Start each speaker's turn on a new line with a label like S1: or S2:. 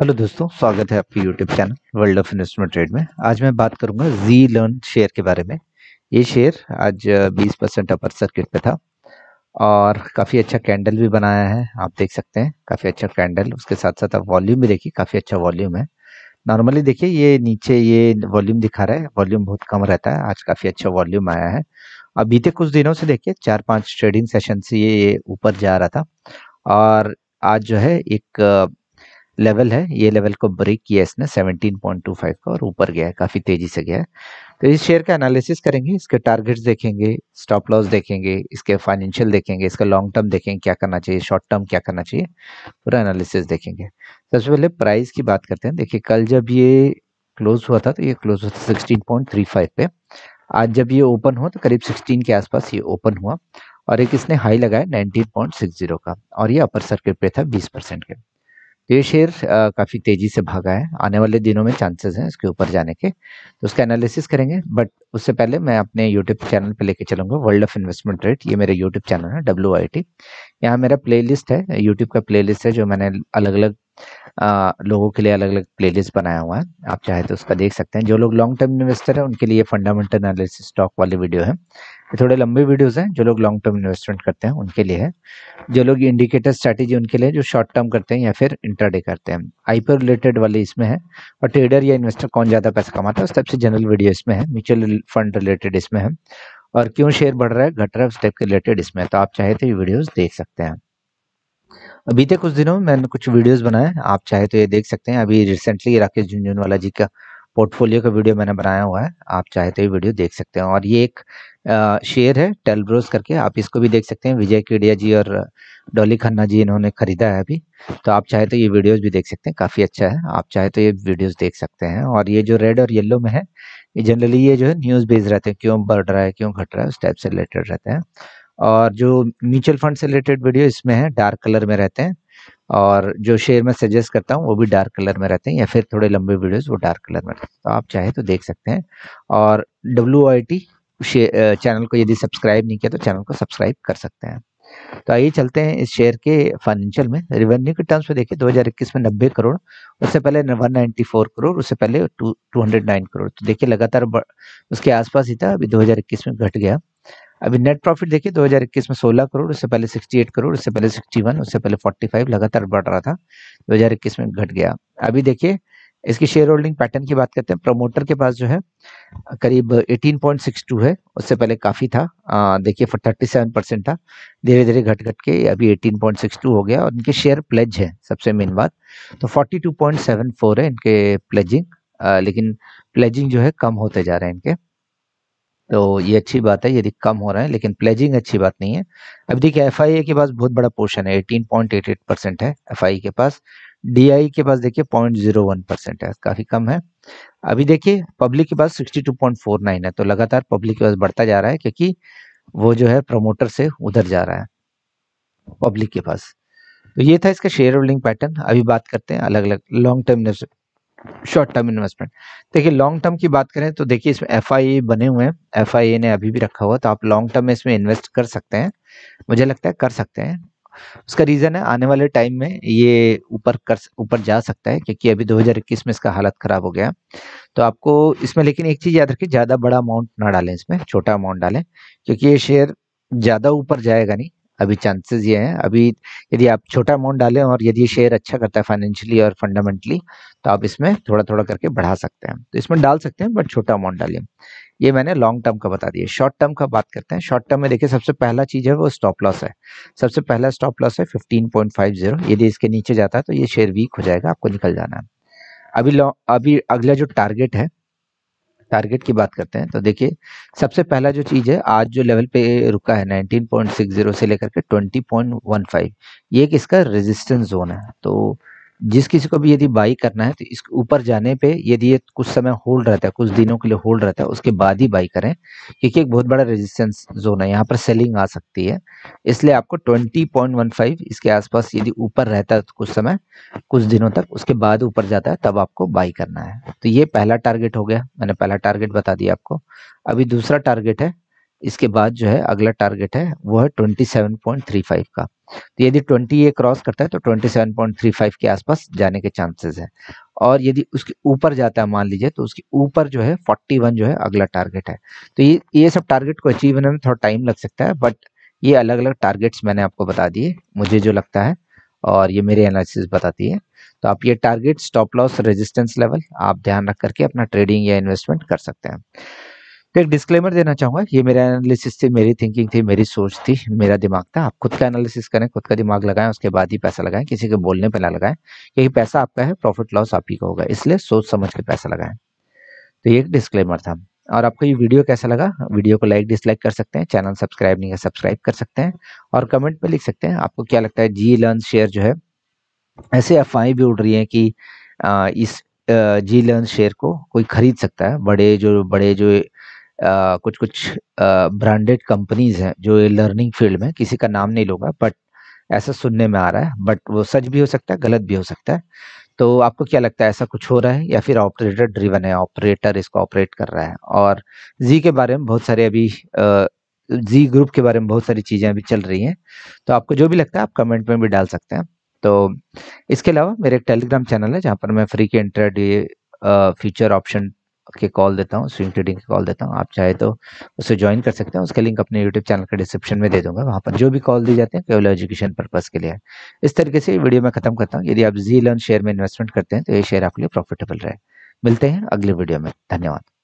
S1: hello दोस्तों स्वागत है आपके YouTube channel world of investment trade में आज मैं बात करूंगा जी लर्न शेयर के बारे में ये शेयर आज 20 परसेंट अपर सर्किट पे था और काफ़ी अच्छा कैंडल भी बनाया है आप देख सकते हैं काफ़ी अच्छा कैंडल उसके साथ साथ आप वॉल्यूम भी देखिए काफ़ी अच्छा वॉल्यूम है नॉर्मली देखिए ये नीचे ये वॉल्यूम दिखा रहा है वॉल्यूम बहुत कम रहता है आज काफ़ी अच्छा वॉल्यूम आया है अब बीते कुछ दिनों से देखिए चार पाँच ट्रेडिंग सेशन से ये ऊपर जा रहा था और आज जो है एक लेवल है ये लेवल को ब्रेक किया इसने 17.25 का और ऊपर गया है काफ़ी तेजी से गया है तो इस शेयर का एनालिसिस करेंगे इसके टारगेट्स देखेंगे स्टॉप लॉस देखेंगे इसके फाइनेंशियल देखेंगे इसका लॉन्ग टर्म देखेंगे क्या करना चाहिए शॉर्ट टर्म क्या करना चाहिए पूरा एनालिसिस देखेंगे सबसे पहले प्राइस की बात करते हैं देखिए कल जब ये क्लोज हुआ था तो ये क्लोज हुआ था सिक्सटीन पे आज जब ये ओपन हुआ तो करीब सिक्सटीन के आसपास ये ओपन हुआ और एक इसने हाई लगाया नाइनटीन का और ये अपर सर्किट पे था बीस के तो ये शेयर काफ़ी तेज़ी से भागा है आने वाले दिनों में चांसेस हैं इसके ऊपर जाने के तो उसका एनालिसिस करेंगे बट उससे पहले मैं अपने यूट्यूब चैनल पे लेके चलूँगा वर्ल्ड ऑफ इन्वेस्टमेंट रेट ये मेरा यूट्यूब चैनल है डब्ल्यू आई टी यहाँ मेरा प्ले लिस्ट है यूट्यूब का प्ले लिस्ट है जो मैंने अलग अलग आ, लोगों के लिए अलग अलग प्लेलिस्ट बनाया हुआ है आप चाहे तो उसका देख सकते हैं जो लोग लॉन्ग टर्म इन्वेस्टर हैं उनके लिए फंडामेंटल एनालिसिस स्टॉक वाली वीडियो है ये थोड़े लंबे वीडियोस हैं जो लोग लॉन्ग टर्म इन्वेस्टमेंट करते हैं उनके लिए है जो लोग इंडिकेटर स्ट्रैटेजी उनके लिए जो शॉर्ट टर्म करते हैं या फिर इंटरडे करते हैं आईपीओ रिलेटेड वाले इसमें है और ट्रेडर या इन्वेस्टर कौन ज़्यादा पैसा कमाता है उस टाइप से जनरल वीडियो इसमें है म्यूचुअल फंड रिलेटेड इसमें है और क्यों शेयर बढ़ रहा है घट रहा है उस टाइप के रिलेटेड इसमें तो आप चाहे तो ये वीडियोज़ देख सकते हैं बीते तो कुछ दिनों में मैंने कुछ वीडियोस बनाए आप चाहे तो ये देख सकते हैं अभी रिसेंटली राकेश झुंझुनवाला जी का पोर्टफोलियो का वीडियो मैंने बनाया हुआ है आप चाहे तो ये वीडियो देख सकते हैं और ये एक शेयर है टेलब्रोस करके आप इसको भी देख सकते हैं विजय केडिया जी और डॉली खन्ना जी इन्होंने खरीदा है अभी तो आप चाहे तो ये वीडियोज भी देख सकते हैं काफ़ी अच्छा है आप चाहे तो ये वीडियोज देख सकते हैं और ये जो रेड और येल्लो में है ये जनरली ये जो है न्यूज़ बेस रहते हैं क्यों बढ़ रहा है क्यों घट रहा है उस टाइप से रिलेटेड रहते हैं और जो म्यूचुअल फंड से रिलेटेड वीडियो इसमें है डार्क कलर में रहते हैं और जो शेयर मैं सजेस्ट करता हूँ वो भी डार्क कलर में रहते हैं या फिर थोड़े लंबे वीडियोस वो डार्क कलर में रहते हैं तो आप चाहे तो देख सकते हैं और डब्ल्यू आई टी चैनल को यदि सब्सक्राइब नहीं किया तो चैनल को सब्सक्राइब कर सकते हैं तो आइए चलते हैं इस शेयर के फाइनेंशियल में रेवेन्यू के टर्म्स में देखिए 2021 में 90 करोड़ उससे पहले 194 करोड़ उससे पहले 209 करोड़ तो देखिए लगातार उसके आसपास ही था अभी 2021 में घट गया अभी नेट प्रॉफिट देखिए 2021 में 16 करोड़ उससे पहले 68 करोड़ उससे पहले 61 उससे पहले 45 लगातार बढ़ रहा था 2021 में घट गया अभी देखिए इसकी शेयर होल्डिंग पैटर्न की बात करते हैं प्रमोटर के पास जो है करीब 18.62 है उससे पहले काफ़ी था देखिए 37 परसेंट था धीरे धीरे घट घट के अभी 18.62 हो गया और इनके शेयर प्लेज है सबसे मेन बात तो 42.74 है इनके प्लेजिंग लेकिन प्लेजिंग जो है कम होते जा रहे हैं इनके तो ये अच्छी बात है यदि कम हो रहा है लेकिन प्लेजिंग अच्छी बात नहीं है अब देखिए एफ के पास बहुत बड़ा पोर्शन है एट परसेंट है एफ के पास डी के पास देखिए वन परसेंट है काफ़ी कम है अभी देखिए पब्लिक के पास sixty two point four nine है तो लगातार पब्लिक के पास बढ़ता जा रहा है क्योंकि वो जो है प्रमोटर से उधर जा रहा है पब्लिक के पास तो ये था इसका शेयर होल्डिंग पैटर्न अभी बात करते हैं अलग अलग long term short term investment देखिए लॉन्ग टर्म की बात करें तो देखिए इसमें एफ बने हुए हैं एफ ने अभी भी रखा हुआ तो आप लॉन्ग टर्म में इसमें इन्वेस्ट कर सकते हैं मुझे लगता है कर सकते हैं उसका रीज़न है आने वाले टाइम में ये ऊपर कर ऊपर जा सकता है क्योंकि अभी 2021 में इसका हालत ख़राब हो गया तो आपको इसमें लेकिन एक चीज़ याद रखिए ज़्यादा बड़ा अमाउंट ना डालें इसमें छोटा अमाउंट डालें क्योंकि ये शेयर ज़्यादा ऊपर जाएगा नहीं अभी चांसेस ये हैं अभी यदि आप छोटा अमाउंट डालें और यदि शेयर अच्छा करता है फाइनेंशियली और फंडामेंटली तो आप इसमें थोड़ा थोड़ा करके बढ़ा सकते हैं तो इसमें डाल सकते हैं बट छोटा अमाउंट डालिए ये मैंने लॉन्ग टर्म का बता दिया शॉर्ट टर्म का बात करते हैं शॉर्ट टर्म में देखिए सबसे पहला चीज़ है वो स्टॉप लॉस है सबसे पहला स्टॉप लॉस है फिफ्टीन पॉइंट फाइव जीरो यदि इसके नीचे जाता है तो ये शेयर वीक हो जाएगा आपको निकल जाना है अभी अभी अगला जो टारगेट है टारगेट की बात करते हैं तो देखिए सबसे पहला जो चीज़ है आज जो लेवल पे रुका है 19.60 से लेकर के 20.15 ये एक इसका रेजिस्टेंस जोन है तो जिस किसी को भी यदि बाई करना है तो इस ऊपर जाने पे यदि ये कुछ समय होल्ड रहता है कुछ दिनों के लिए होल्ड रहता है उसके बाद ही बाई करें क्योंकि एक बहुत बड़ा रेजिस्टेंस जोन है यहाँ पर सेलिंग आ सकती है इसलिए आपको 20.15 इसके आसपास यदि ऊपर रहता है तो कुछ समय कुछ दिनों तक उसके बाद ऊपर जाता है तब आपको बाई करना है तो ये पहला टारगेट हो गया मैंने पहला टारगेट बता दिया आपको अभी दूसरा टारगेट है इसके बाद जो है अगला टारगेट है वो है 27.35 का तो यदि 20 ये क्रॉस करता है तो 27.35 के आसपास जाने के चांसेस हैं और यदि उसके ऊपर जाता है मान लीजिए तो उसके ऊपर जो है 41 जो है अगला टारगेट है तो ये ये सब टारगेट को अचीव होने में थोड़ा टाइम लग सकता है बट ये अलग अलग टारगेट्स मैंने आपको बता दिए मुझे जो लगता है और ये मेरे एनालिसिस बताती है तो आप ये target stop loss resistance level आप ध्यान रख करके अपना ट्रेडिंग या इन्वेस्टमेंट कर सकते हैं एक डिस्क्लेमर देना चाहूंगा ये मेरा एनालिसिस थी मेरी थिंकिंग थी मेरी सोच थी मेरा दिमाग था आप खुद का एनालिसिस करें खुद का दिमाग लगाएं उसके बाद ही पैसा लगाएं किसी के बोलने पर ना लगाएं क्योंकि पैसा आपका है प्रॉफिट लॉस आप ही का होगा इसलिए सोच समझ के पैसा लगाएं तो ये एक डिस्क्लेमर था और आपको ये वीडियो कैसा लगा वीडियो को लाइक डिसलाइक कर सकते हैं चैनल सब्सक्राइब नहीं है सब्सक्राइब कर सकते हैं और कमेंट पर लिख सकते हैं आपको क्या लगता है जी लर्न शेयर जो है ऐसे अफवाहें भी उड़ रही हैं कि इस जी लर्न शेयर को कोई खरीद सकता है बड़े जो बड़े जो आ, कुछ कुछ ब्रांडेड कंपनीज हैं जो लर्निंग फील्ड में किसी का नाम नहीं लूंगा बट ऐसा सुनने में आ रहा है बट वो सच भी हो सकता है गलत भी हो सकता है तो आपको क्या लगता है ऐसा कुछ हो रहा है या फिर ऑपरेटर ड्रिवन है ऑपरेटर इसको ऑपरेट कर रहा है और जी के बारे में बहुत सारे अभी जी ग्रुप के बारे में बहुत सारी चीज़ें अभी चल रही हैं तो आपको जो भी लगता है आप कमेंट में भी डाल सकते हैं तो इसके अलावा मेरे एक टेलीग्राम चैनल है जहाँ पर मैं फ्री के इंटरडे फ्यूचर ऑप्शन के कॉल देता हूँ स्विंग ट्रेडिंग के कॉल देता हूँ आप चाहे तो उसे ज्वाइन कर सकते हैं उसका लिंक अपने यूट्यूब चैनल के डिस्क्रिप्शन में दे दूंगा वहाँ पर जो भी कॉल दी जाते हैं केवल एजुकेशन पर्पज़ के लिए इस तरीके से वीडियो में खत्म करता हूँ यदि आप जी लर्न शेयर में इन्वेस्टमेंट करते हैं तो ये शेयर आपके लिए प्रॉफिटेबल रहे मिलते हैं अगले वीडियो में धन्यवाद